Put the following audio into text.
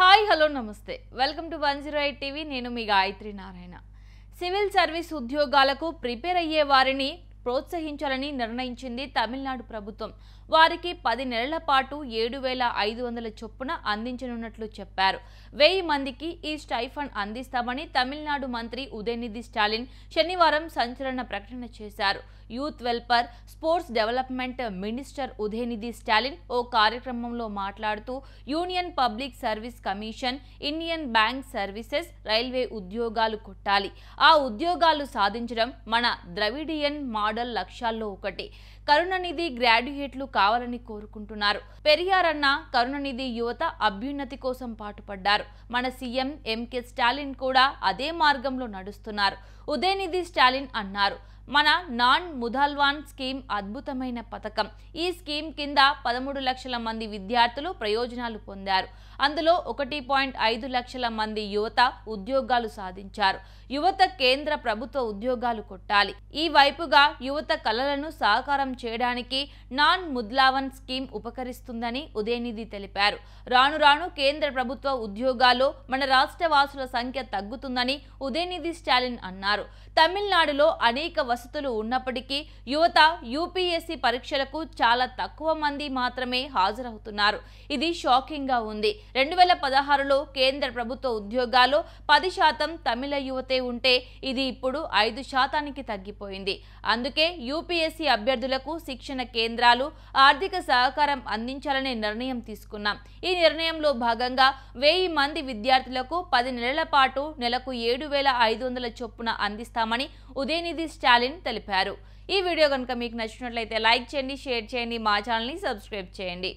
hi hello namaste welcome to one zero eight TV నేను మీ Gayathri Narayana civil service ఉద్యోగాలకు prepare అయ్యే వారిని ప్రోత్సహించాలని నిర్ణయించింది తమిళనాడు ప్రభుత్వం వారికి పది నెలల పాటు ఏడు వేల ఐదు వందల చొప్పున అందించనున్నట్లు చెప్పారు వెయ్యి మందికి ఈ స్టైఫండ్ అందిస్తామని తమిళనాడు మంత్రి ఉదయనిధి స్టాలిన్ శనివారం సంచలన ప్రకటన చేశారు youth welfare sports development minister Udhayanidhi Stalin ఓ కార్యక్రమంలో మాట్లాడుతూ union public service commission Indian bank services railway ఉద్యోగాలు కొట్టాలి ఆ ఉద్యోగాలు సాధించడం మన ద్రవిడియన్ మాడల్ మోడల్ లక్ష్యాల్లో ఒకటి కరుణనిధి గ్రాడ్యుయేట్లు కావాలని కోరుకుంటున్నారు పెరియారన్న కరుణనిధి యువత అభ్యున్నతి కోసం పాటుపడ్డారు మన సీఎం ఎంకే స్టాలిన్ కూడా అదే మార్గంలో నడుస్తున్నారు ఉదయనిధి స్టాలిన్ అన్నారు మన నాన్ ముధల్వాన్ స్కీమ్ అద్భుతమైన పథకం ఈ స్కీమ్ కింద పదమూడు లక్షల మంది విద్యార్థులు ప్రయోజనాలు పొందారు అందులో ఒకటి పాయింట్ ఐదు లక్షల మంది యువత ఉద్యోగాలు సాధించారు యువత కేంద్ర ప్రభుత్వ ఉద్యోగాలు కొట్టాలి ఈ వైపుగా యువత కళలను సాకారం చేయడానికి నాన్ ముద్లావన్ స్కీమ్ ఉపకరిస్తుందని ఉదయనిధి తెలిపారు రాను రాను కేంద్ర ప్రభుత్వ ఉద్యోగాలు మన రాష్ట్ర వాసుల సంఖ్య తగ్గుతుందని ఉదయనిధి స్టాలిన్ అన్నారు తమిళనాడులో అనేక వసతులు ఉన్నప్పటికీ యువత యూపీఎస్సీ పరీక్షలకు చాలా తక్కువ మంది మాత్రమే హాజరవుతున్నారు ఇది షాకింగ్ గా ఉంది రెండు వేల పదహారులో కేంద్ర ప్రభుత్వ ఉద్యోగాలు పది శాతం తమిళ యువతే ఉంటే ఇది ఇప్పుడు ఐదు శాతానికి తగ్గిపోయింది అందుకే యూపీఎస్సీ అభ్యర్థులకు శిక్షణ కేంద్రాలు ఆర్థిక సహకారం అందించాలనే నిర్ణయం తీసుకున్నాం ఈ నిర్ణయంలో భాగంగా వెయ్యి మంది విద్యార్థులకు పది నెలల పాటు నెలకు ఏడు వేల ఐదు వందల చొప్పున అందిస్తామని ఉదయనిధి స్టాలిన్ మారారని తెలిపారు ఈ వీడియో కనుక మీకు నచ్చినట్లయితే లైక్ చేయండి షేర్ చేయండి మా ఛానల్ని సబ్స్క్రైబ్ చేయండి